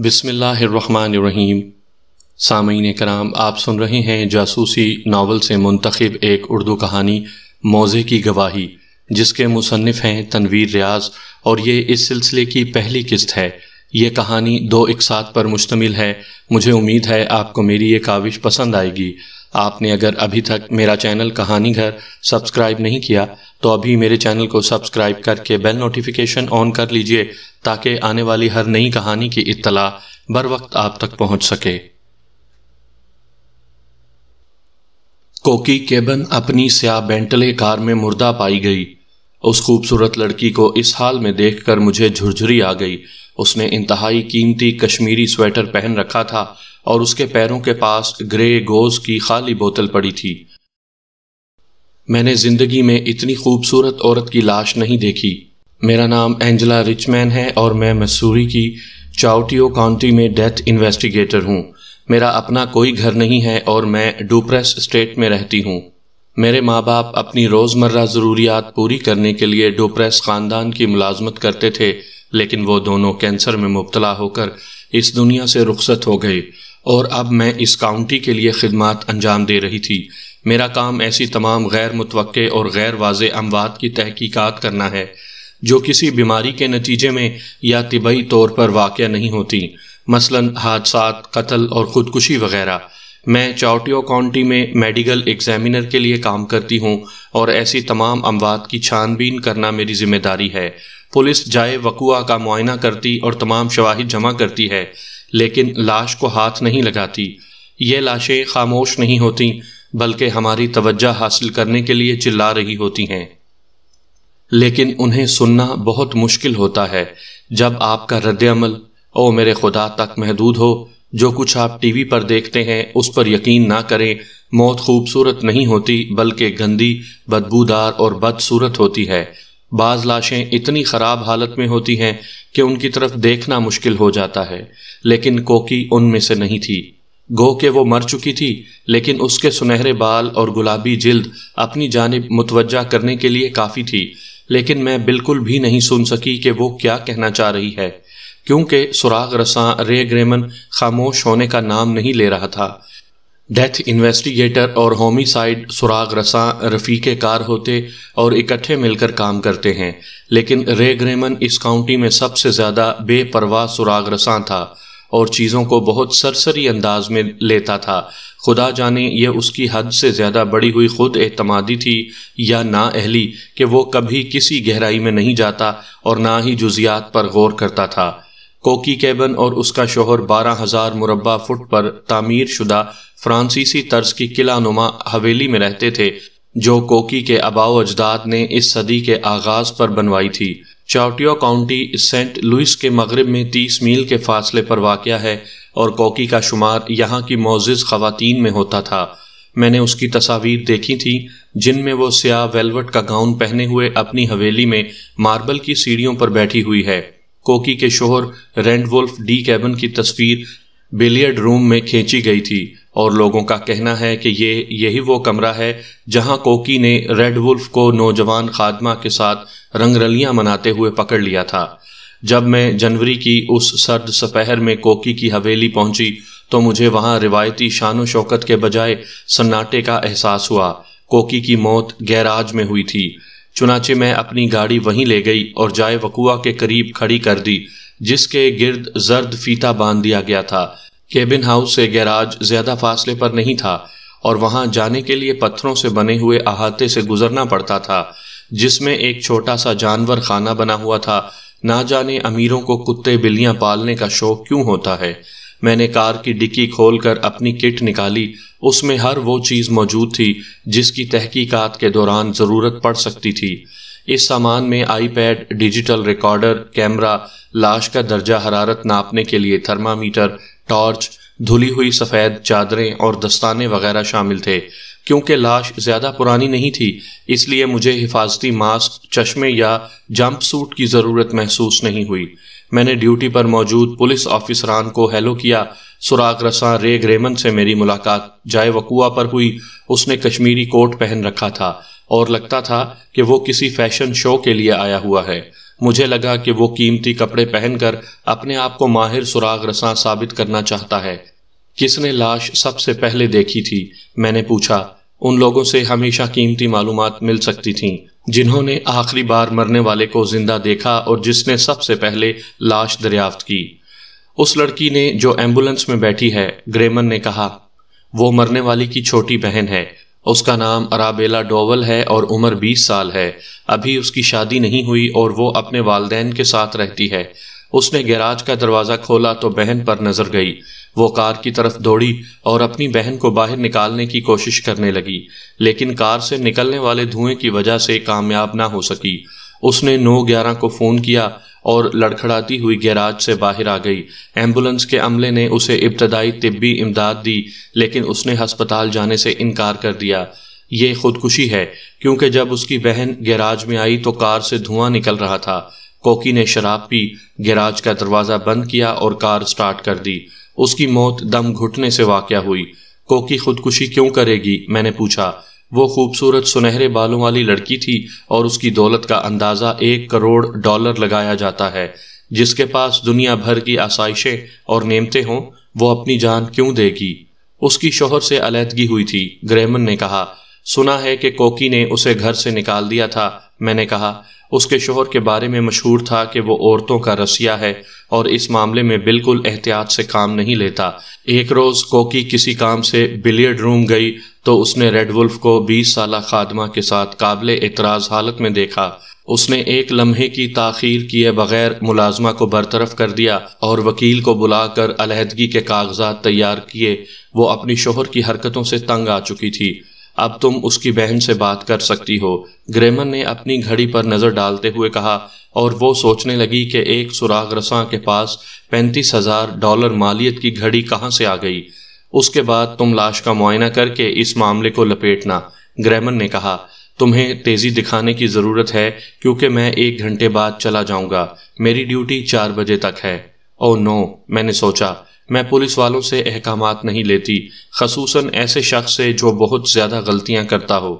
बिसमीम सामीन कराम आप सुन रहे हैं जासूसी नावल से मुंतखब एक उर्दू कहानी मोज़े की गवाही जिसके मुसनफ़ हैं तनवीर रियाज और ये इस सिलसिले की पहली किस्त है ये कहानी दो साथ पर मुश्तमिल है मुझे उम्मीद है आपको मेरी ये काविश पसंद आएगी आपने अगर अभी तक मेरा चैनल कहानी घर सब्सक्राइब नहीं किया तो अभी मेरे चैनल को सब्सक्राइब करके बेल नोटिफिकेशन ऑन कर लीजिए ताकि आने वाली हर नई कहानी की इतला बर वक्त आप तक पहुंच सके कोकी केबन अपनी स्या बेंटले कार में मुर्दा पाई गई उस खूबसूरत लड़की को इस हाल में देखकर मुझे झुरझुरी आ गई उसने इंतहाई कीमती कश्मीरी स्वेटर पहन रखा था और उसके पैरों के पास ग्रे गोज की खाली बोतल पड़ी थी मैंने जिंदगी में इतनी खूबसूरत औरत की लाश नहीं देखी मेरा नाम एंजला रिचमैन है और मैं मसूरी की चाउटियो काउंटी में डेथ इन्वेस्टिगेटर हूँ मेरा अपना कोई घर नहीं है और मैं डुप्रेस स्टेट में रहती हूँ मेरे माँ बाप अपनी रोज़मर्रा ज़रूरियात पूरी करने के लिए डुप्रेस ख़ानदान की मुलाजमत करते थे लेकिन वो दोनों कैंसर में मुबतला होकर इस दुनिया से रुखसत हो गए और अब मैं इस काउंटी के लिए खदमात अंजाम दे रही थी मेरा काम ऐसी तमाम गैर मुतव और गैर वाज अमवात की तहकीक़त करना है जो किसी बीमारी के नतीजे में या तिबई तौर पर वाक़ नहीं होती मसला हादसा कत्ल और ख़ुदकुशी वगैरह मैं चाउटियो काउंटी में मेडिकल एग्जामिनर के लिए काम करती हूँ और ऐसी तमाम अमवात की छानबीन करना मेरी जिम्मेदारी है पुलिस जाए वकुआ का मुआयना करती और तमाम शवाहिद जमा करती है लेकिन लाश को हाथ नहीं लगाती ये लाशें खामोश नहीं होती बल्कि हमारी तवज्जा हासिल करने के लिए चिल्ला रही होती हैं लेकिन उन्हें सुनना बहुत मुश्किल होता है जब आपका रद्द अमल ओ मेरे खुदा तक महदूद हो जो कुछ आप टीवी पर देखते हैं उस पर यकीन ना करें मौत खूबसूरत नहीं होती बल्कि गंदी बदबूदार और बदसूरत होती है बाज लाशें इतनी खराब हालत में होती हैं कि उनकी तरफ देखना मुश्किल हो जाता है लेकिन कोकी उनमें से नहीं थी गो के वो मर चुकी थी लेकिन उसके सुनहरे बाल और गुलाबी जिल्द अपनी जानब मुतवजा करने के लिए काफ़ी थी लेकिन मैं बिल्कुल भी नहीं सुन सकी कि वो क्या कहना चाह रही है क्योंकि सुराग रसा रे ग्रेमन खामोश होने का नाम नहीं ले रहा था डेथ इन्वेस्टिगेटर और होमिसाइड सुराग रसा रफीक कार होते और इकट्ठे मिलकर काम करते हैं लेकिन रे ग्रेमन इस काउंटी में सबसे ज़्यादा बेपरवाह सुराग रसा था और चीज़ों को बहुत सरसरी अंदाज में लेता था खुदा जाने यह उसकी हद से ज़्यादा बड़ी हुई खुद एतमादी थी या ना अहली कि वो कभी किसी गहराई में नहीं जाता और ना ही जुजियात पर गौर करता था कोकी केबन और उसका शोहर बारह हजार मुरबा फुट पर तामीर शुदा फ्रांसीसी तर्ज की किला नुमा हवेली में रहते थे जो कोकी के अबाव अजदाद ने इस सदी के आगाज पर बनवाई थी चाउटियो काउंटी सेंट लुइस के मगरब में तीस मील के फासले पर वाक़ है और कोकी का शुमार यहाँ की मोजिज़ खातन में होता था मैंने उसकी तस्वीर देखी थी जिनमें वो स्या वेलवेट का गाउन पहने हुए अपनी हवेली में मार्बल की सीढ़ियों पर बैठी हुई है कोकी के शोहर रेंडवोल्फ डी कैबन की तस्वीर बिलियर्ड रूम में खींची गई थी और लोगों का कहना है कि ये यही वो कमरा है जहां कोकी ने रेड वुल्फ को नौजवान खादमा के साथ रंगरलियां मनाते हुए पकड़ लिया था जब मैं जनवरी की उस सर्द सपहर में कोकी की हवेली पहुंची तो मुझे वहां रिवायती शान शौकत के बजाय सन्नाटे का एहसास हुआ कोकी की मौत गैराज में हुई थी चुनाचे मैं अपनी गाड़ी वहीं ले गई और जाए वकुआ के करीब खड़ी कर दी जिसके गिर्द जर्द फीता बांध दिया गया था केबिन हाउस से गैराज ज्यादा फासले पर नहीं था और वहां जाने के लिए पत्थरों से बने हुए अहाते से गुजरना पड़ता था जिसमें एक छोटा सा जानवर खाना बना हुआ था ना जाने अमीरों को कुत्ते बिल्लियां पालने का शौक क्यों होता है मैंने कार की डिक्की खोलकर अपनी किट निकाली उसमें हर वो चीज़ मौजूद थी जिसकी तहकीकात के दौरान ज़रूरत पड़ सकती थी इस सामान में आईपैड, डिजिटल रिकॉर्डर कैमरा लाश का दर्जा हरारत नापने के लिए थर्मामीटर टॉर्च धुली हुई सफ़ेद चादरें और दस्ताने वगैरह शामिल थे क्योंकि लाश ज़्यादा पुरानी नहीं थी इसलिए मुझे हिफाजती मास्क चश्मे या जंप सूट की ज़रूरत महसूस नहीं हुई मैंने ड्यूटी पर मौजूद पुलिस ऑफिसरान को हेलो किया सुराग रसा रेग रेमन से मेरी मुलाकात जाए वकुआ पर हुई उसने कश्मीरी कोट पहन रखा था और लगता था कि वो किसी फैशन शो के लिए आया हुआ है मुझे लगा कि वो कीमती कपड़े पहनकर अपने आप को माहिर सुराग रसा साबित करना चाहता है किसने लाश सबसे पहले देखी थी मैंने पूछा उन लोगों से हमेशा कीमती मालूम मिल सकती थी जिन्होंने आखिरी बार मरने वाले को जिंदा देखा और जिसने सबसे पहले लाश दरियाफ्त की उस लड़की ने जो एम्बुलेंस में बैठी है ग्रेमन ने कहा वो मरने वाली की छोटी बहन है उसका नाम अराबेला डोवल है और उम्र 20 साल है अभी उसकी शादी नहीं हुई और वो अपने वालदेन के साथ रहती है उसने गैराज का दरवाज़ा खोला तो बहन पर नजर गई वो कार की तरफ दौड़ी और अपनी बहन को बाहर निकालने की कोशिश करने लगी लेकिन कार से निकलने वाले धुएं की वजह से कामयाब ना हो सकी उसने नौ ग्यारह को फ़ोन किया और लड़खड़ाती हुई गैराज से बाहर आ गई एम्बुलेंस के अमले ने उसे इब्तदाई तिब्बी इमदाद दी लेकिन उसने हस्पताल जाने से इनकार कर दिया ये खुदकुशी है क्योंकि जब उसकी बहन गैराज में आई तो कार से धुआं निकल रहा था कोकी ने शराब पी गैराज का दरवाज़ा बंद किया और कार स्टार्ट कर दी उसकी मौत दम घुटने से वाक़ हुई कोकी खुदकुशी क्यों करेगी मैंने पूछा वो खूबसूरत सुनहरे बालों वाली लड़की थी और उसकी दौलत का अंदाज़ा एक करोड़ डॉलर लगाया जाता है जिसके पास दुनिया भर की आसाइशें और नेमते हों वो अपनी जान क्यों देगी उसकी शोहर से अलीहदगी हुई थी ग्रहमन ने कहा सुना है कि कोकी ने उसे घर से निकाल दिया था मैंने कहा उसके शोहर के बारे में मशहूर था कि वो औरतों का रसिया है और इस मामले में बिल्कुल एहतियात से काम नहीं लेता एक रोज़ कोकी किसी काम से बिलियर्ड रूम गई तो उसने रेड वुल्फ को 20 साल खादमा के साथ काबिल एतराज़ हालत में देखा उसने एक लम्हे की ताखीर किए बगैर मुलाजमा को बरतरफ कर दिया और वकील को बुलाकर अलहदगी के कागजात तैयार किए वो अपनी शोहर की हरकतों से तंग आ चुकी थी अब तुम उसकी बहन से बात कर सकती हो ग्रेमन ने अपनी घड़ी पर नजर डालते हुए कहा और वो सोचने लगी कि एक सुराग रसा के पास पैंतीस हजार डॉलर मालियत की घड़ी कहाँ से आ गई उसके बाद तुम लाश का मुआयना करके इस मामले को लपेटना ग्रेमन ने कहा तुम्हें तेजी दिखाने की जरूरत है क्योंकि मैं एक घंटे बाद चला जाऊंगा मेरी ड्यूटी चार बजे तक है ओ नो मैंने सोचा मैं पुलिस वालों से अहकाम नहीं लेती खसूस ऐसे शख्स से जो बहुत ज़्यादा गलतियां करता हो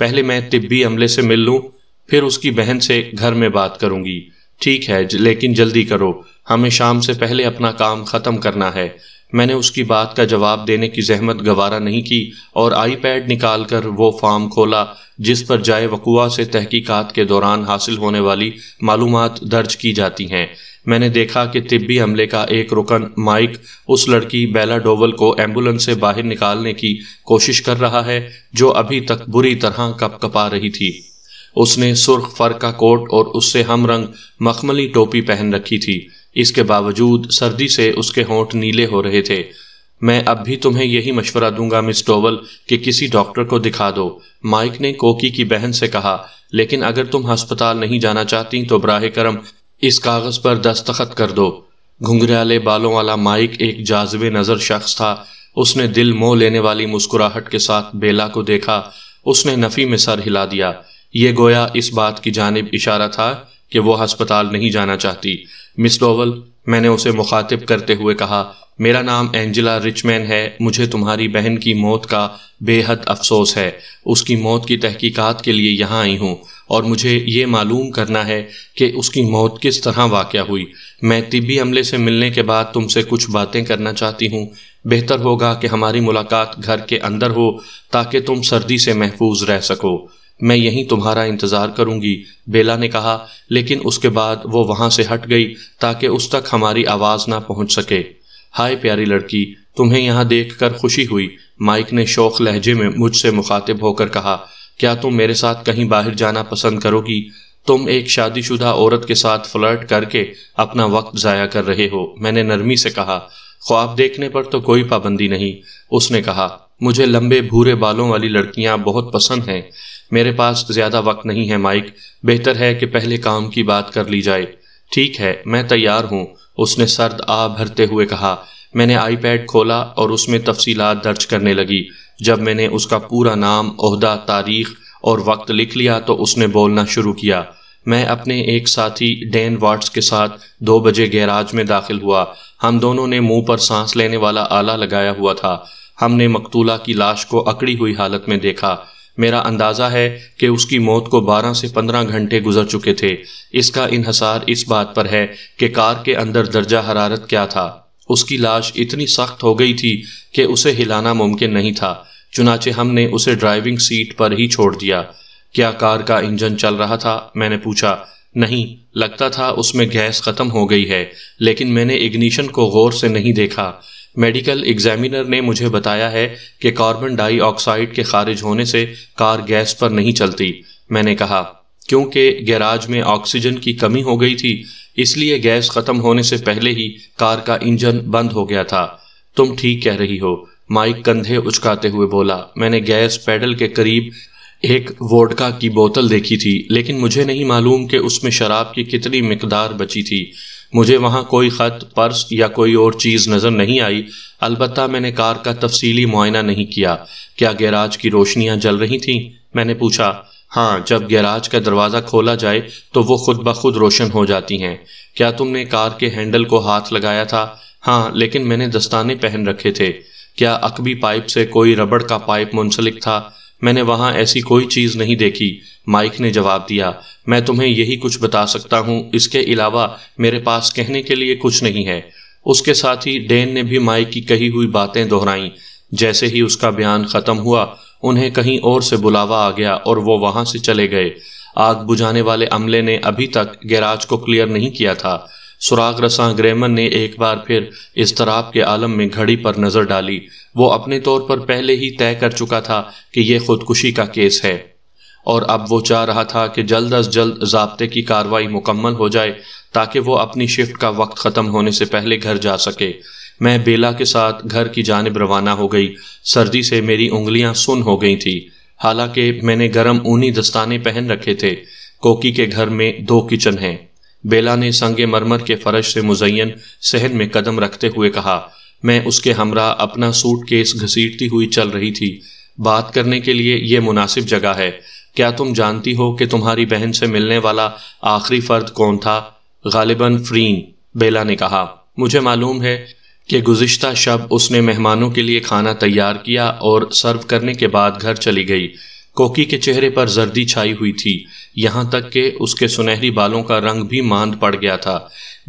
पहले मैं तिब्बी अमले से मिल लूँ फिर उसकी बहन से घर में बात करूंगी ठीक है लेकिन जल्दी करो हमें शाम से पहले अपना काम ख़त्म करना है मैंने उसकी बात का जवाब देने की जहमत गवारा नहीं की और आईपैड निकालकर वो फार्म खोला जिस पर जाए वकुआ से तहकीकात के दौरान हासिल होने वाली मालूम दर्ज की जाती हैं मैंने देखा कि तिब्बी हमले का एक रुकन माइक उस लड़की बेला डोवल को एम्बुलेंस से बाहर निकालने की कोशिश कर रहा है जो अभी तक बुरी तरह कप कपा रही थी उसने सुर्ख फर का कोट और उससे हम रंग मखमली टोपी पहन रखी थी इसके बावजूद सर्दी से उसके होंठ नीले हो रहे थे मैं अब भी तुम्हें यही मशवरा दूंगा मिस डोवल कि किसी डॉक्टर को दिखा दो माइक ने कोकी की बहन से कहा लेकिन अगर तुम अस्पताल नहीं जाना चाहती तो बराह करम इस कागज पर दस्तखत कर दो घुंघराले बालों वाला माइक एक जाजवे नजर शख्स था उसने दिल मोह लेने वाली मुस्कुराहट के साथ बेला को देखा उसने नफी में सर हिला दिया ये गोया इस बात की जानब इशारा था कि वो अस्पताल नहीं जाना चाहती मिस डोवल मैंने उसे मुखातिब करते हुए कहा मेरा नाम एंजिला रिचमैन है मुझे तुम्हारी बहन की मौत का बेहद अफसोस है उसकी मौत की तहकीकात के लिए यहाँ आई हूँ और मुझे ये मालूम करना है कि उसकी मौत किस तरह वाक़ हुई मैं तिबी अमले से मिलने के बाद तुमसे कुछ बातें करना चाहती हूँ बेहतर होगा कि हमारी मुलाकात घर के अंदर हो ताकि तुम सर्दी से महफूज रह सको मैं यहीं तुम्हारा इंतज़ार करूंगी बेला ने कहा लेकिन उसके बाद वो वहां से हट गई ताकि उस तक हमारी आवाज़ ना पहुंच सके हाय प्यारी लड़की तुम्हें यहाँ देख कर खुशी हुई माइक ने शौक लहजे में मुझसे मुखातिब होकर कहा क्या तुम मेरे साथ कहीं बाहर जाना पसंद करोगी तुम एक शादीशुदा औरत के साथ फ्लर्ट करके अपना वक्त ज़ाया कर रहे हो मैंने नरमी से कहा ख्वाब देखने पर तो कोई पाबंदी नहीं उसने कहा मुझे लंबे भूरे बालों वाली लड़कियां बहुत पसंद हैं मेरे पास ज्यादा वक्त नहीं है माइक बेहतर है कि पहले काम की बात कर ली जाए ठीक है मैं तैयार हूँ उसने सर्द आ भरते हुए कहा मैंने आईपैड खोला और उसमें तफसीलात दर्ज करने लगी जब मैंने उसका पूरा नाम उहदा तारीख और वक्त लिख लिया तो उसने बोलना शुरू किया मैं अपने एक साथी डैन वाट्स के साथ दो बजे गैराज में दाखिल हुआ हम दोनों ने मुंह पर सांस लेने वाला आला लगाया हुआ था हमने मकतूला की लाश को अकड़ी हुई हालत में देखा मेरा अंदाज़ा है कि उसकी मौत को 12 से 15 घंटे गुजर चुके थे इसका इन्हसार इस बात पर है कि कार के अंदर दर्जा हरारत क्या था उसकी लाश इतनी सख्त हो गई थी कि उसे हिलाना मुमकिन नहीं था चुनाचे हमने उसे ड्राइविंग सीट पर ही छोड़ दिया क्या कार का इंजन चल रहा था मैंने पूछा नहीं लगता था उसमें गैस ख़त्म हो गई है लेकिन मैंने इग्निशन को गौर से नहीं देखा मेडिकल एग्जामिनर ने मुझे बताया है कि कार्बन डाइऑक्साइड के खारिज होने से कार गैस पर नहीं चलती मैंने कहा क्योंकि गैराज में ऑक्सीजन की कमी हो गई थी इसलिए गैस खत्म होने से पहले ही कार का इंजन बंद हो गया था तुम ठीक कह रही हो माइक कंधे उचकाते हुए बोला मैंने गैस पेडल के करीब एक वोडका की बोतल देखी थी लेकिन मुझे नहीं मालूम कि उसमें शराब की कितनी मकदार बची थी मुझे वहाँ कोई ख़त पर्स या कोई और चीज़ नज़र नहीं आई अलबत् मैंने कार का तफसीली मुआयना नहीं किया क्या गैराज की रोशनियाँ जल रही थीं मैंने पूछा हाँ जब गैराज का दरवाज़ा खोला जाए तो वो खुद ब खुद रोशन हो जाती हैं क्या तुमने कार के हैंडल को हाथ लगाया था हाँ लेकिन मैंने दस्ताने पहन रखे थे क्या अकबी पाइप से कोई रबड़ का पाइप मुंसलिक था मैंने वहां ऐसी कोई चीज नहीं देखी माइक ने जवाब दिया मैं तुम्हें यही कुछ बता सकता हूँ इसके अलावा मेरे पास कहने के लिए कुछ नहीं है उसके साथ ही डेन ने भी माइक की कही हुई बातें दोहराई जैसे ही उसका बयान खत्म हुआ उन्हें कहीं और से बुलावा आ गया और वो वहां से चले गए आग बुझाने वाले अमले ने अभी तक गैराज को क्लियर नहीं किया था सुराग रसा ग्रेमन ने एक बार फिर इस तराब के आलम में घड़ी पर नजर डाली वो अपने तौर पर पहले ही तय कर चुका था कि यह खुदकुशी का केस है और अब वो चाह रहा था कि जल्द अज जल्द जबते की कार्रवाई मुकम्मल हो जाए ताकि वो अपनी शिफ्ट का वक्त ख़त्म होने से पहले घर जा सके मैं बेला के साथ घर की जानब रवाना हो गई सर्दी से मेरी उंगलियां सुन हो गई थी हालांकि मैंने गर्म ऊनी दस्ताने पहन रखे थे कोकी के घर में दो किचन हैं बेला ने संगे मरमर के फर्श से मुजयन सहन में कदम रखते हुए कहा मैं उसके हमरा अपना सूट केस घसीटती हुई चल रही थी बात करने के लिए यह मुनासिब जगह है क्या तुम जानती हो कि तुम्हारी बहन से मिलने वाला आखिरी फर्द कौन था गालिबन फ्रीन बेला ने कहा मुझे मालूम है कि गुज्तर शब उसने मेहमानों के लिए खाना तैयार किया और सर्व करने के बाद घर चली गई कोकी के चेहरे पर जर्दी छाई हुई थी यहाँ तक कि उसके सुनहरी बालों का रंग भी मांद पड़ गया था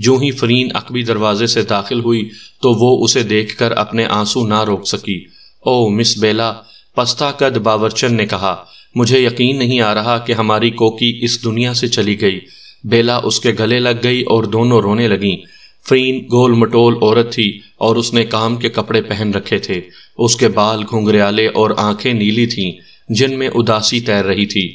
जो ही फरीन अकबी दरवाजे से दाखिल हुई तो वो उसे देखकर अपने आंसू ना रोक सकी ओ मिस बेला पस्ता कद बावरचन ने कहा मुझे यकीन नहीं आ रहा कि हमारी कोकी इस दुनिया से चली गई बेला उसके गले लग गई और दोनों रोने लगीं फ्रीन गोल मटोल औरत थी और उसने काम के कपड़े पहन रखे थे उसके बाल घुंघरियाले और आंखें नीली थीं जिनमें उदासी तैर रही थी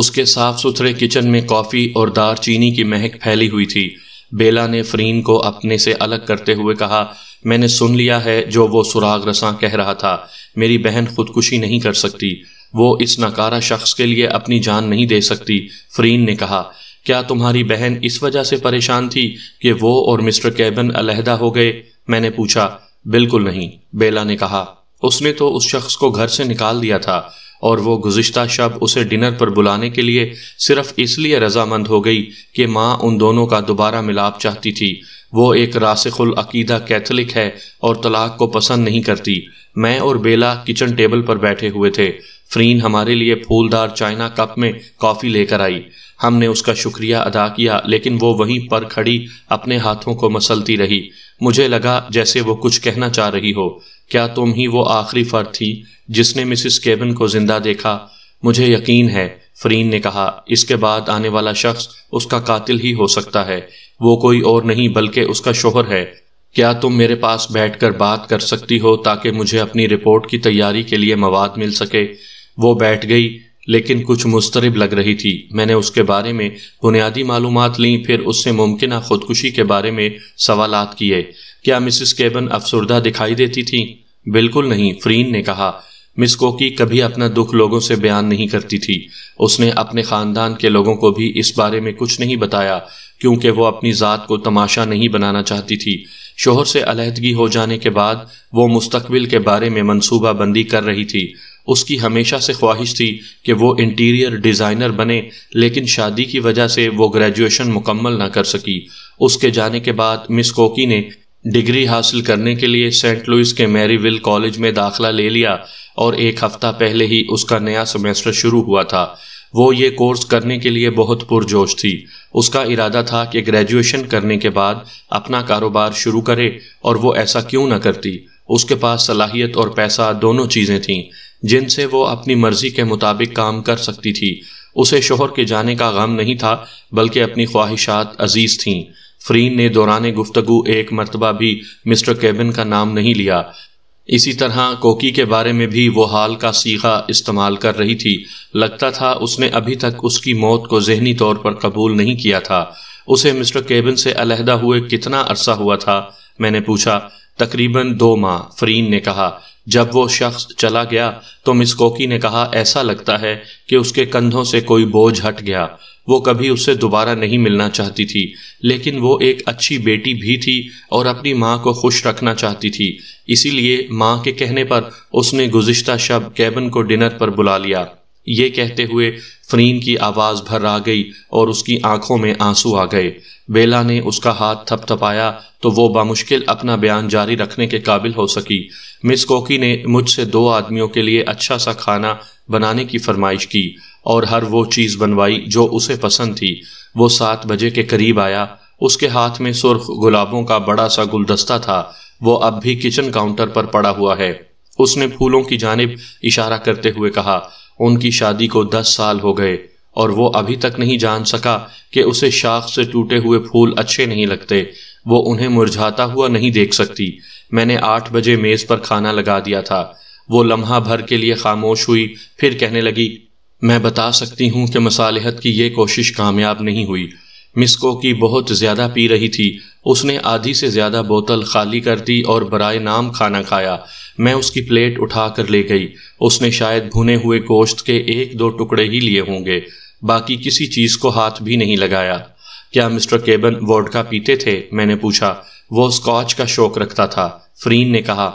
उसके साफ सुथरे किचन में कॉफ़ी और दार चीनी की महक फैली हुई थी बेला ने फरीन को अपने से अलग करते हुए कहा मैंने सुन लिया है जो वो सुराग रसा कह रहा था मेरी बहन खुदकुशी नहीं कर सकती वो इस नकारा शख्स के लिए अपनी जान नहीं दे सकती फरीन ने कहा क्या तुम्हारी बहन इस वजह से परेशान थी कि वो और मिस्टर कैबन अलहदा हो गए मैंने पूछा बिल्कुल नहीं बेला ने कहा उसने तो उस शख्स को घर से निकाल दिया था और वो गुज्त शब उसे डिनर पर बुलाने के लिए सिर्फ इसलिए रजामंद हो गई कि माँ उन दोनों का दोबारा मिलाप चाहती थी वो एक रासिकुल अकीदा कैथलिक है और तलाक को पसंद नहीं करती मैं और बेला किचन टेबल पर बैठे हुए थे फ्रीन हमारे लिए फूलदार चाइना कप में कॉफ़ी लेकर आई हमने उसका शुक्रिया अदा किया लेकिन वो वहीं पर खड़ी अपने हाथों को मसलती रही मुझे लगा जैसे वो कुछ कहना चाह रही हो क्या तुम ही वो आखिरी फर्द थी जिसने मिसिस केबिन को जिंदा देखा मुझे यकीन है फरीन ने कहा इसके बाद आने वाला शख्स उसका कातिल ही हो सकता है वो कोई और नहीं बल्कि उसका शोहर है क्या तुम मेरे पास बैठकर बात कर सकती हो ताकि मुझे अपनी रिपोर्ट की तैयारी के लिए मवाद मिल सके वो बैठ गई लेकिन कुछ मुस्तरब लग रही थी मैंने उसके बारे में बुनियादी मालूम लीं फिर उससे मुमकिन खुदकुशी के बारे में सवाल किए क्या मिसिस केबन अफसरदा दिखाई देती थी बिल्कुल नहीं फ्रीन ने कहा मिस कोकी कभी अपना दुख लोगों से बयान नहीं करती थी उसने अपने ख़ानदान के लोगों को भी इस बारे में कुछ नहीं बताया क्योंकि वो अपनी ज़ात को तमाशा नहीं बनाना चाहती थी शोहर से अलहदगी हो जाने के बाद वो मुस्तबिल के बारे में मनसूबा बंदी कर रही थी उसकी हमेशा से ख्वाहिश थी कि वो इंटीरियर डिज़ाइनर बने लेकिन शादी की वजह से वो ग्रेजुएशन मुकम्मल ना कर सकी उसके जाने के बाद मिस कोकी ने डिग्री हासिल करने के लिए सेंट लुइस के मैरीविल कॉलेज में दाखिला ले लिया और एक हफ्ता पहले ही उसका नया सेमेस्टर शुरू हुआ था वो ये कोर्स करने के लिए बहुत पुरजोश थी उसका इरादा था कि ग्रेजुएशन करने के बाद अपना कारोबार शुरू करे और वो ऐसा क्यों ना करती उसके पास सलाहियत और पैसा दोनों चीज़ें थीं जिनसे वो अपनी मर्जी के मुताबिक काम कर सकती थी उसे शोहर के जाने का गम नहीं था बल्कि अपनी ख्वाहिशात अजीज थीं फ्रीन ने दौरान गुफ्तगु एक मरतबा भी मिस्टर केबिन का नाम नहीं लिया इसी तरह कोकी के बारे में भी वो हाल का सीखा इस्तेमाल कर रही थी लगता था उसने अभी तक उसकी मौत को जहनी तौर पर कबूल नहीं किया था उसे मिस्टर केबिन से अलहदा हुए कितना अरसा हुआ था मैंने पूछा तकरीबन दो माह फरीन ने कहा जब वो शख्स चला गया तो मिस कोकी ने कहा ऐसा लगता है कि उसके कंधों से कोई बोझ हट गया वो कभी उससे दोबारा नहीं मिलना चाहती थी लेकिन वो एक अच्छी बेटी भी थी और अपनी माँ को खुश रखना चाहती थी इसीलिए माँ के कहने पर उसने गुज्तर शब कैबन को डिनर पर बुला लिया ये कहते हुए फरीन की आवाज़ भर आ गई और उसकी आंखों में आंसू आ गए बेला ने उसका हाथ थपथपाया तो वो बामुश्किल अपना बयान जारी रखने के काबिल हो सकी मिस कोकी ने मुझसे दो आदमियों के लिए अच्छा सा खाना बनाने की फरमाइश की और हर वो चीज़ बनवाई जो उसे पसंद थी वो सात बजे के करीब आया उसके हाथ में सुर्ख गुलाबों का बड़ा सा गुलदस्ता था वो अब भी किचन काउंटर पर पड़ा हुआ है उसने फूलों की जानब इशारा करते हुए कहा उनकी शादी को दस साल हो गए और वो अभी तक नहीं जान सका कि उसे शाख से टूटे हुए फूल अच्छे नहीं लगते वो उन्हें मुरझाता हुआ नहीं देख सकती मैंने आठ बजे मेज पर खाना लगा दिया था वो लम्हा भर के लिए खामोश हुई फिर कहने लगी मैं बता सकती हूँ कि मसालेहत की ये कोशिश कामयाब नहीं हुई मिसको की बहुत ज़्यादा पी रही थी उसने आधी से ज़्यादा बोतल खाली कर दी और बरए नाम खाना खाया मैं उसकी प्लेट उठा कर ले गई उसने शायद भुने हुए गोश्त के एक दो टुकड़े ही लिए होंगे बाकी किसी चीज़ को हाथ भी नहीं लगाया क्या मिस्टर केबन वोडका पीते थे मैंने पूछा वो स्कॉच का शौक रखता था फ्रीन ने कहा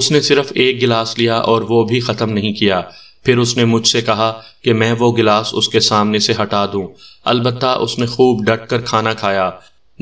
उसने सिर्फ एक गिलास लिया और वो भी ख़त्म नहीं किया फिर उसने मुझसे कहा कि मैं वो गिलास उसके सामने से हटा दूं। अलबत्ता उसने खूब डट कर खाना खाया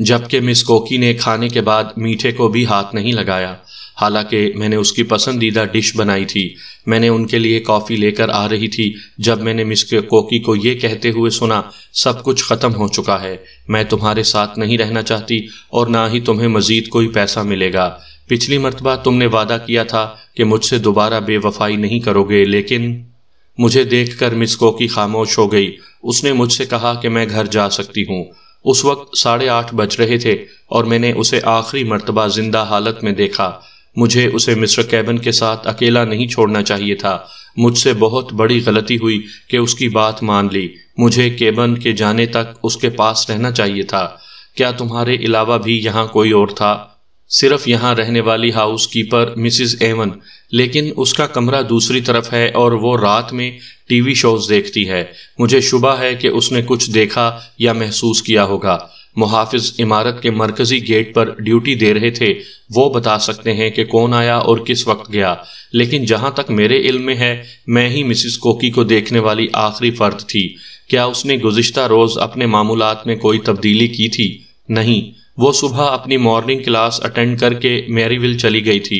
जबकि मिस कोकी ने खाने के बाद मीठे को भी हाथ नहीं लगाया हालांकि मैंने उसकी पसंदीदा डिश बनाई थी मैंने उनके लिए कॉफ़ी लेकर आ रही थी जब मैंने मिस कोकी को ये कहते हुए सुना सब कुछ ख़त्म हो चुका है मैं तुम्हारे साथ नहीं रहना चाहती और ना ही तुम्हें मज़ीद कोई पैसा मिलेगा पिछली मरतबा तुमने वादा किया था कि मुझसे दोबारा बेवफाई नहीं करोगे लेकिन मुझे देखकर मिस कोकी खामोश हो गई उसने मुझसे कहा कि मैं घर जा सकती हूँ उस वक्त साढ़े आठ बज रहे थे और मैंने उसे आखिरी मरतबा जिंदा हालत में देखा मुझे उसे मिस्टर कैबन के साथ अकेला नहीं छोड़ना चाहिए था मुझसे बहुत बड़ी गलती हुई कि उसकी बात मान ली मुझे केबन के जाने तक उसके पास रहना चाहिए था क्या तुम्हारे अलावा भी यहाँ कोई और था सिर्फ यहाँ रहने वाली हाउस कीपर मिसिज एवन लेकिन उसका कमरा दूसरी तरफ है और वो रात में टीवी शोज देखती है मुझे शुबा है कि उसने कुछ देखा या महसूस किया होगा मुहाफिज इमारत के मरकजी गेट पर ड्यूटी दे रहे थे वो बता सकते हैं कि कौन आया और किस वक्त गया लेकिन जहां तक मेरे इल्म में है मैं ही मिसिस कोकी को देखने वाली आखिरी फर्द थी क्या उसने गुज्तर रोज अपने मामूलत में कोई तब्दीली की थी नहीं वो सुबह अपनी मॉर्निंग क्लास अटेंड करके मैरीविल चली गई थी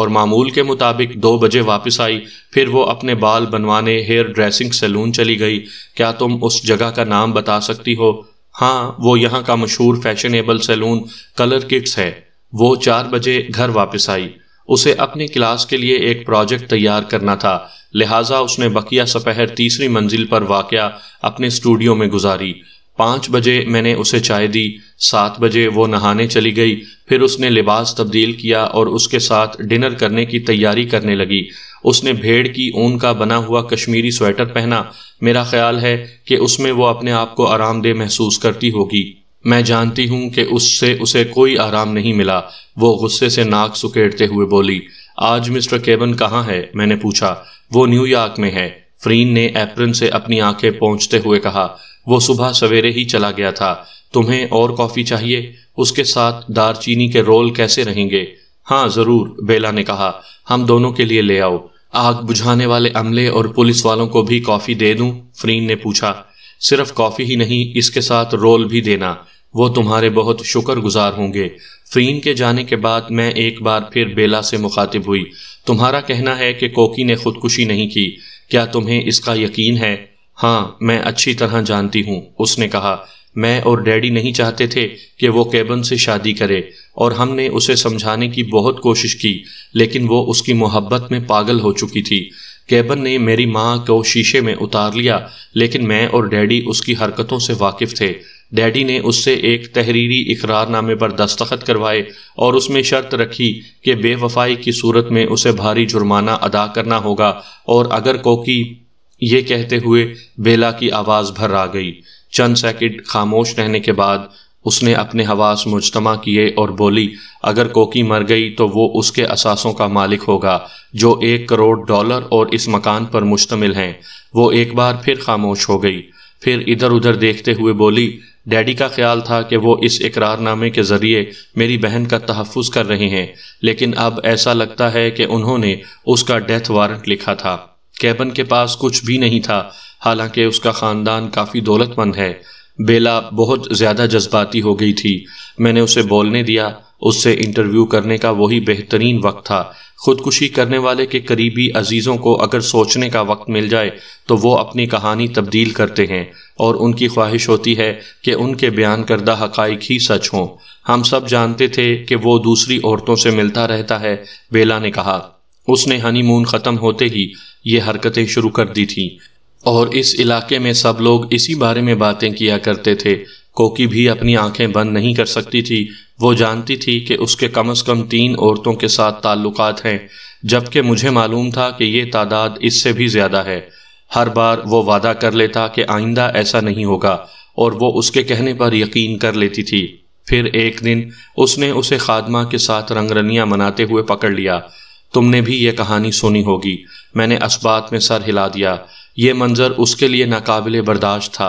और मामूल के मुताबिक दो बजे वापस आई फिर वो अपने बाल बनवाने हेयर ड्रेसिंग सैलून चली गई क्या तुम उस जगह का नाम बता सकती हो हाँ वो यहाँ का मशहूर फैशनेबल सैलून कलर किट्स है वो चार बजे घर वापस आई उसे अपनी क्लास के लिए एक प्रोजेक्ट तैयार करना था लिहाजा उसने बकिया सपहर तीसरी मंजिल पर वाक़ अपने स्टूडियो में गुजारी पाँच बजे मैंने उसे चाय दी सात बजे वो नहाने चली गई फिर उसने लिबास तब्दील किया और उसके साथ डिनर करने की तैयारी करने लगी उसने भेड़ की ऊन का बना हुआ कश्मीरी स्वेटर पहना मेरा ख्याल है कि उसमें वो अपने आप को आरामदेह महसूस करती होगी मैं जानती हूं कि उससे उसे कोई आराम नहीं मिला वो गुस्से से नाक सुकेड़ते हुए बोली आज मिस्टर केबन कहाँ है मैंने पूछा वो न्यूयॉर्क में है फ्रीन ने एप्रन से अपनी आंखें पहुंचते हुए कहा वो सुबह सवेरे ही चला गया था तुम्हें और कॉफी चाहिए उसके साथ दारचीनी के रोल कैसे रहेंगे हाँ जरूर बेला ने कहा हम दोनों के लिए ले आओ आग बुझाने वाले अमले और पुलिस वालों को भी कॉफी दे दूं फ्रीन ने पूछा सिर्फ कॉफी ही नहीं इसके साथ रोल भी देना वो तुम्हारे बहुत शुक्रगुजार होंगे फ्रीन के जाने के बाद मैं एक बार फिर बेला से मुखातिब हुई तुम्हारा कहना है कि कोकी ने खुदकुशी नहीं की क्या तुम्हें इसका यकीन है हाँ मैं अच्छी तरह जानती हूँ उसने कहा मैं और डैडी नहीं चाहते थे कि वो केबन से शादी करे और हमने उसे समझाने की बहुत कोशिश की लेकिन वो उसकी मोहब्बत में पागल हो चुकी थी केबन ने मेरी माँ को शीशे में उतार लिया लेकिन मैं और डैडी उसकी हरकतों से वाकिफ थे डैडी ने उससे एक तहरीरी इकरारनामे पर दस्तखत करवाए और उसमें शर्त रखी कि बेवफाई की सूरत में उसे भारी जुर्माना अदा करना होगा और अगर कोकी ये कहते हुए बेला की आवाज़ भर आ गई चंद सेकंड खामोश रहने के बाद उसने अपने हवास मुजतमा किए और बोली अगर कोकी मर गई तो वो उसके असासों का मालिक होगा जो एक करोड़ डॉलर और इस मकान पर मुश्तमिल हैं वो एक बार फिर खामोश हो गई फिर इधर उधर देखते हुए बोली डैडी का ख्याल था कि वो इस इकरारनामे के ज़रिए मेरी बहन का तहफ़ कर रहे हैं लेकिन अब ऐसा लगता है कि उन्होंने उसका डेथ वारंट लिखा था कैबन के पास कुछ भी नहीं था हालांकि उसका ख़ानदान काफ़ी दौलतमंद है बेला बहुत ज़्यादा जज्बाती हो गई थी मैंने उसे बोलने दिया उससे इंटरव्यू करने का वही बेहतरीन वक्त था खुदकुशी करने वाले के करीबी अजीज़ों को अगर सोचने का वक्त मिल जाए तो वो अपनी कहानी तब्दील करते हैं और उनकी ख्वाहिश होती है कि उनके बयान करदा हक़ाइक ही सच हों हम सब जानते थे कि वो दूसरी औरतों से मिलता रहता है बेला ने कहा उसने हनीमून ख़त्म होते ही ये हरकतें शुरू कर दी थीं और इस इलाके में सब लोग इसी बारे में बातें किया करते थे कोकी भी अपनी आंखें बंद नहीं कर सकती थी वो जानती थी कि उसके कम अज़ कम तीन औरतों के साथ ताल्लुकात हैं जबकि मुझे मालूम था कि ये तादाद इससे भी ज़्यादा है हर बार वो वादा कर लेता कि आइंदा ऐसा नहीं होगा और वो उसके कहने पर यकीन कर लेती थी फिर एक दिन उसने उसे खादमा के साथ रंगरनिया मनाते हुए पकड़ लिया तुमने भी ये कहानी सुनी होगी मैंने इस्बात में सर हिला दिया ये मंज़र उसके लिए नाकबिल बर्दाश्त था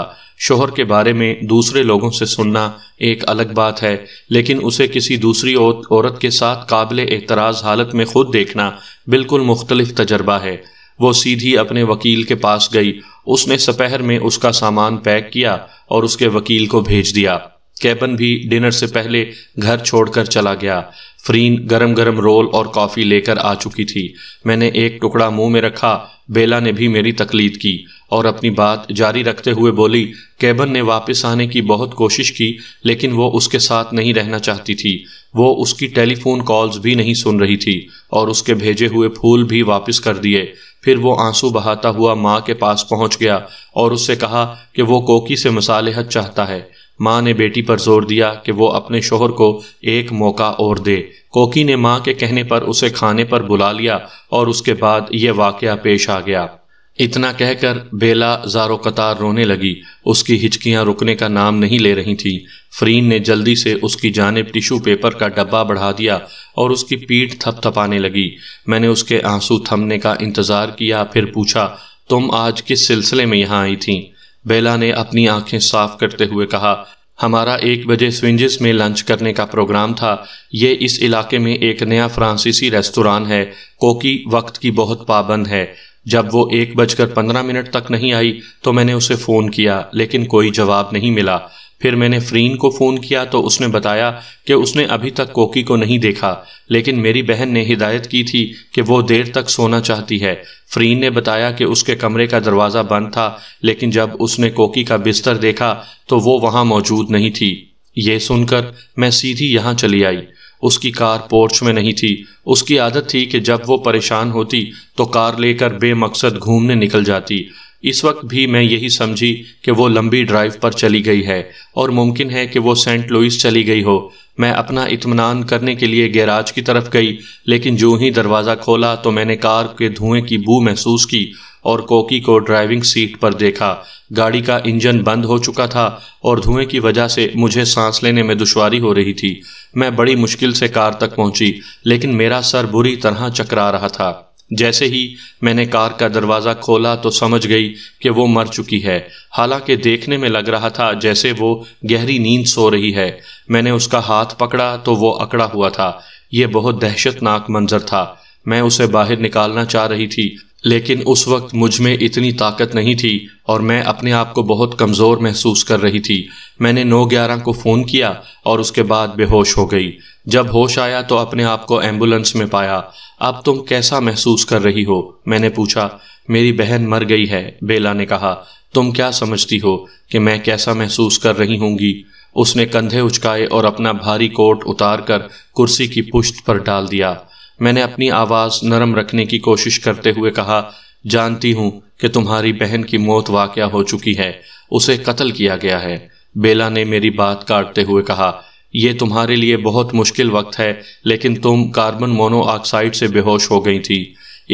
शोहर के बारे में दूसरे लोगों से सुनना एक अलग बात है लेकिन उसे किसी दूसरी औरत के साथ काबिल एतराज़ हालत में खुद देखना बिल्कुल मुख्तलिफ तजर्बा है वो सीधी अपने वकील के पास गई उसने सपहर में उसका सामान पैक किया और उसके वकील को भेज दिया कैपन भी डिनर से पहले घर छोड़कर चला गया फ्रीन गरम गरम रोल और कॉफ़ी लेकर आ चुकी थी मैंने एक टुकड़ा मुंह में रखा बेला ने भी मेरी तकलीद की और अपनी बात जारी रखते हुए बोली कैबन ने वापस आने की बहुत कोशिश की लेकिन वो उसके साथ नहीं रहना चाहती थी वो उसकी टेलीफोन कॉल्स भी नहीं सुन रही थी और उसके भेजे हुए फूल भी वापस कर दिए फिर वो आंसू बहाता हुआ माँ के पास पहुँच गया और उससे कहा कि वो कोकी से मसालेहत चाहता है माँ ने बेटी पर जोर दिया कि वो अपने शोहर को एक मौका और दे कोकी ने माँ के कहने पर उसे खाने पर बुला लिया और उसके बाद यह वाक़ पेश आ गया इतना कहकर बेला जारो कतार रोने लगी उसकी हिचकियां रुकने का नाम नहीं ले रही थी फ्रीन ने जल्दी से उसकी जानब टिश्यू पेपर का डब्बा बढ़ा दिया और उसकी पीठ थपथपाने लगी मैंने उसके आंसू थमने का इंतज़ार किया फिर पूछा तुम आज किस सिलसिले में यहाँ आई थीं बेला ने अपनी आंखें साफ करते हुए कहा हमारा एक बजे स्विंजिस में लंच करने का प्रोग्राम था ये इस इलाके में एक नया फ्रांसीसी रेस्तोरान है कोकी वक्त की बहुत पाबंद है जब वो एक बजकर पंद्रह मिनट तक नहीं आई तो मैंने उसे फ़ोन किया लेकिन कोई जवाब नहीं मिला फिर मैंने फ्रीन को फ़ोन किया तो उसने बताया कि उसने अभी तक कोकी को नहीं देखा लेकिन मेरी बहन ने हिदायत की थी कि वो देर तक सोना चाहती है फ्रीन ने बताया कि उसके कमरे का दरवाज़ा बंद था लेकिन जब उसने कोकी का बिस्तर देखा तो वो वहाँ मौजूद नहीं थी ये सुनकर मैं सीधी यहाँ चली आई उसकी कार पोर्च में नहीं थी उसकी आदत थी कि जब वो परेशान होती तो कार लेकर बेमकसद घूमने निकल जाती इस वक्त भी मैं यही समझी कि वो लंबी ड्राइव पर चली गई है और मुमकिन है कि वो सेंट लुइस चली गई हो मैं अपना इतमान करने के लिए गैराज की तरफ गई लेकिन जो ही दरवाज़ा खोला तो मैंने कार के धुएं की बू महसूस की और कोकी को ड्राइविंग सीट पर देखा गाड़ी का इंजन बंद हो चुका था और धुएं की वजह से मुझे सांस लेने में दुशारी हो रही थी मैं बड़ी मुश्किल से कार तक पहुंची लेकिन मेरा सर बुरी तरह चकरा रहा था जैसे ही मैंने कार का दरवाज़ा खोला तो समझ गई कि वो मर चुकी है हालांकि देखने में लग रहा था जैसे वो गहरी नींद सो रही है मैंने उसका हाथ पकड़ा तो वो अकड़ा हुआ था ये बहुत दहशतनाक मंजर था मैं उसे बाहर निकालना चाह रही थी लेकिन उस वक्त मुझ में इतनी ताकत नहीं थी और मैं अपने आप को बहुत कमज़ोर महसूस कर रही थी मैंने नौ ग्यारह को फ़ोन किया और उसके बाद बेहोश हो गई जब होश आया तो अपने आप को एम्बुलेंस में पाया अब तुम कैसा महसूस कर रही हो मैंने पूछा मेरी बहन मर गई है बेला ने कहा तुम क्या समझती हो कि मैं कैसा महसूस कर रही होंगी उसने कंधे उचकाए और अपना भारी कोट उतार कर कुर्सी की पुश्त पर डाल दिया मैंने अपनी आवाज़ नरम रखने की कोशिश करते हुए कहा जानती हूँ कि तुम्हारी बहन की मौत वाक़ हो चुकी है उसे कत्ल किया गया है बेला ने मेरी बात काटते हुए कहा यह तुम्हारे लिए बहुत मुश्किल वक्त है लेकिन तुम कार्बन मोनोऑक्साइड से बेहोश हो गई थी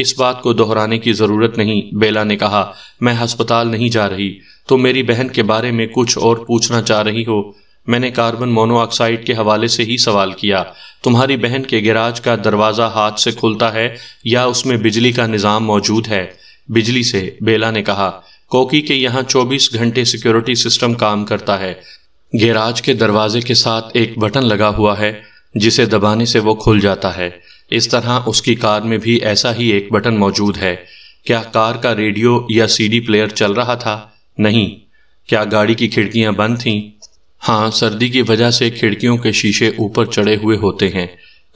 इस बात को दोहराने की ज़रूरत नहीं बेला ने कहा मैं हस्पताल नहीं जा रही तुम तो मेरी बहन के बारे में कुछ और पूछना चाह रही हो मैंने कार्बन मोनोऑक्साइड के हवाले से ही सवाल किया तुम्हारी बहन के गैराज का दरवाज़ा हाथ से खुलता है या उसमें बिजली का निज़ाम मौजूद है बिजली से बेला ने कहा कोकी के यहाँ 24 घंटे सिक्योरिटी सिस्टम काम करता है गैराज के दरवाजे के साथ एक बटन लगा हुआ है जिसे दबाने से वो खुल जाता है इस तरह उसकी कार में भी ऐसा ही एक बटन मौजूद है क्या कार का रेडियो या सीडी प्लेयर चल रहा था नहीं क्या गाड़ी की खिड़कियां बंद थीं हाँ सर्दी की वजह से खिड़कियों के शीशे ऊपर चढ़े हुए होते हैं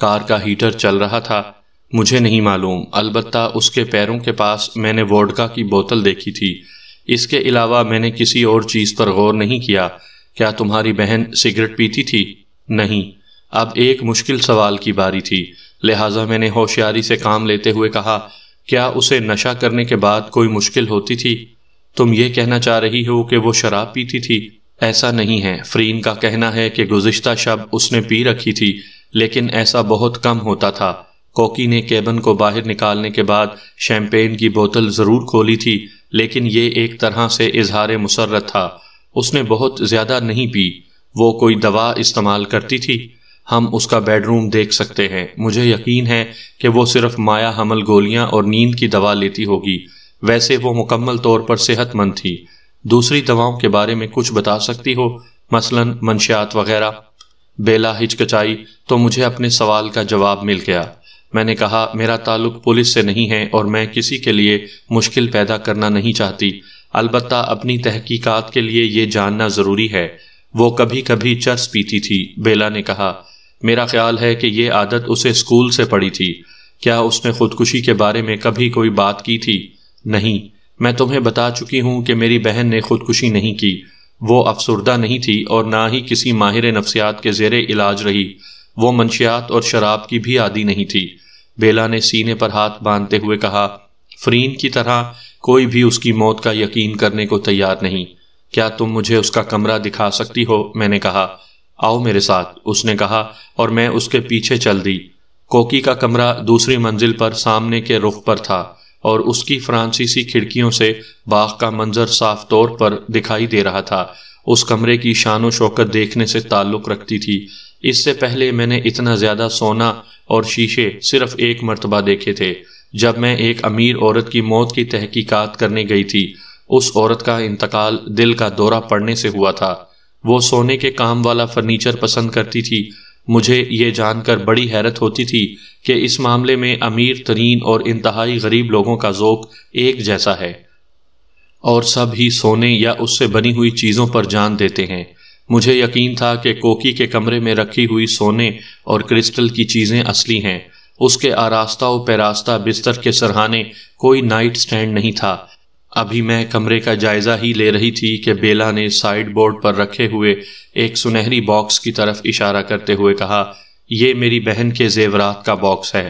कार का हीटर चल रहा था मुझे नहीं मालूम अलबत्ता उसके पैरों के पास मैंने वोडका की बोतल देखी थी इसके अलावा मैंने किसी और चीज़ पर गौर नहीं किया क्या तुम्हारी बहन सिगरेट पीती थी नहीं अब एक मुश्किल सवाल की बारी थी लिहाजा मैंने होशियारी से काम लेते हुए कहा क्या उसे नशा करने के बाद कोई मुश्किल होती थी तुम ये कहना चाह रही हो कि वो शराब पीती थी ऐसा नहीं है फ्रीन का कहना है कि गुज्त शब उसने पी रखी थी लेकिन ऐसा बहुत कम होता था कोकी ने केबन को बाहर निकालने के बाद शैम्पेन की बोतल ज़रूर खोली थी लेकिन ये एक तरह से इजहार मुसरत था उसने बहुत ज़्यादा नहीं पी वो कोई दवा इस्तेमाल करती थी हम उसका बेडरूम देख सकते हैं मुझे यकीन है कि वो सिर्फ माया हमल गोलियां और नींद की दवा लेती होगी वैसे वो मुकम्मल तौर पर सेहतमंद थी दूसरी दवाओं के बारे में कुछ बता सकती हो मसलन मंशियात वगैरह बेला हिचकचाई तो मुझे अपने सवाल का जवाब मिल गया मैंने कहा मेरा ताल्लुक पुलिस से नहीं है और मैं किसी के लिए मुश्किल पैदा करना नहीं चाहती अलबत् अपनी तहकीकात के लिए ये जानना ज़रूरी है वो कभी कभी चर्स पीती थी बेला ने कहा मेरा ख्याल है कि ये आदत उसे स्कूल से पड़ी थी क्या उसने खुदकुशी के बारे में कभी कोई बात की थी नहीं मैं तुम्हें बता चुकी हूँ कि मेरी बहन ने खुदकुशी नहीं की वो अफसरदा नहीं थी और ना ही किसी माहिर नफसियात के जेर इलाज रही वो मंशियात और शराब की भी आदि नहीं थी बेला ने सीने पर हाथ बांधते हुए कहा फरीन की तरह कोई भी उसकी मौत का यकीन करने को तैयार नहीं क्या तुम मुझे उसका कमरा दिखा सकती हो मैंने कहा आओ मेरे साथ उसने कहा और मैं उसके पीछे चल दी कोकी का कमरा दूसरी मंजिल पर सामने के रुख पर था और उसकी फ्रांसीसी खिड़कियों से बाग का मंजर साफ तौर पर दिखाई दे रहा था उस कमरे की शान शौकत देखने से ताल्लुक़ रखती थी इससे पहले मैंने इतना ज़्यादा सोना और शीशे सिर्फ एक मरतबा देखे थे जब मैं एक अमीर औरत की मौत की तहकीकात करने गई थी उस औरत का इंतकाल दिल का दौरा पड़ने से हुआ था वो सोने के काम वाला फर्नीचर पसंद करती थी मुझे ये जानकर बड़ी हैरत होती थी कि इस मामले में अमीर तरीन और इंतहाई गरीब लोगों का जोक एक जैसा है और सब ही सोने या उससे बनी हुई चीज़ों पर जान देते हैं मुझे यकीन था कि कोकी के कमरे में रखी हुई सोने और क्रिस्टल की चीज़ें असली हैं उसके आरास्ता व पैरास्ता बिस्तर के सरहाने कोई नाइट स्टैंड नहीं था अभी मैं कमरे का जायजा ही ले रही थी कि बेला ने साइड बोर्ड पर रखे हुए एक सुनहरी बॉक्स की तरफ इशारा करते हुए कहा यह मेरी बहन के जेवरात का बॉक्स है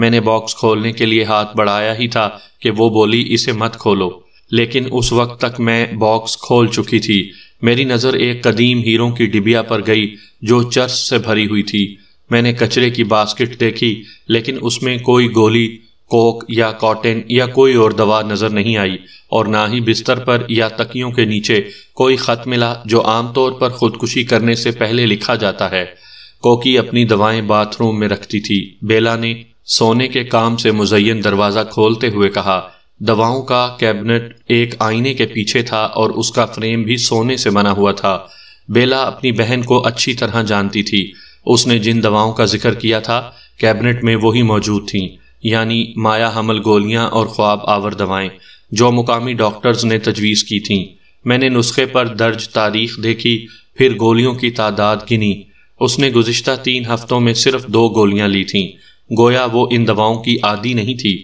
मैंने बॉक्स खोलने के लिए हाथ बढ़ाया ही था कि वो बोली इसे मत खोलो लेकिन उस वक्त तक मैं बॉक्स खोल चुकी थी मेरी नज़र एक कदीम हीरों की डिबिया पर गई जो चर्च से भरी हुई थी मैंने कचरे की बास्केट देखी लेकिन उसमें कोई गोली कोक या कॉटन या कोई और दवा नज़र नहीं आई और ना ही बिस्तर पर या तकियों के नीचे कोई ख़त मिला जो आमतौर पर खुदकुशी करने से पहले लिखा जाता है कोकी अपनी दवाएं बाथरूम में रखती थी बेला ने सोने के काम से मुजयन दरवाज़ा खोलते हुए कहा दवाओं का कैबिनेट एक आईने के पीछे था और उसका फ्रेम भी सोने से बना हुआ था बेला अपनी बहन को अच्छी तरह जानती थी उसने जिन दवाओं का जिक्र किया था कैबिनेट में वही मौजूद थीं यानी माया हमल गोलियां और ख्वाब आवर दवाएं जो मुकामी डॉक्टर्स ने तजवीज़ की थीं मैंने नुस्खे पर दर्ज तारीख देखी फिर गोलियों की तादाद गिनी उसने गुज्त तीन हफ्तों में सिर्फ दो गोलियां ली थीं गोया वो इन दवाओं की आदि नहीं थी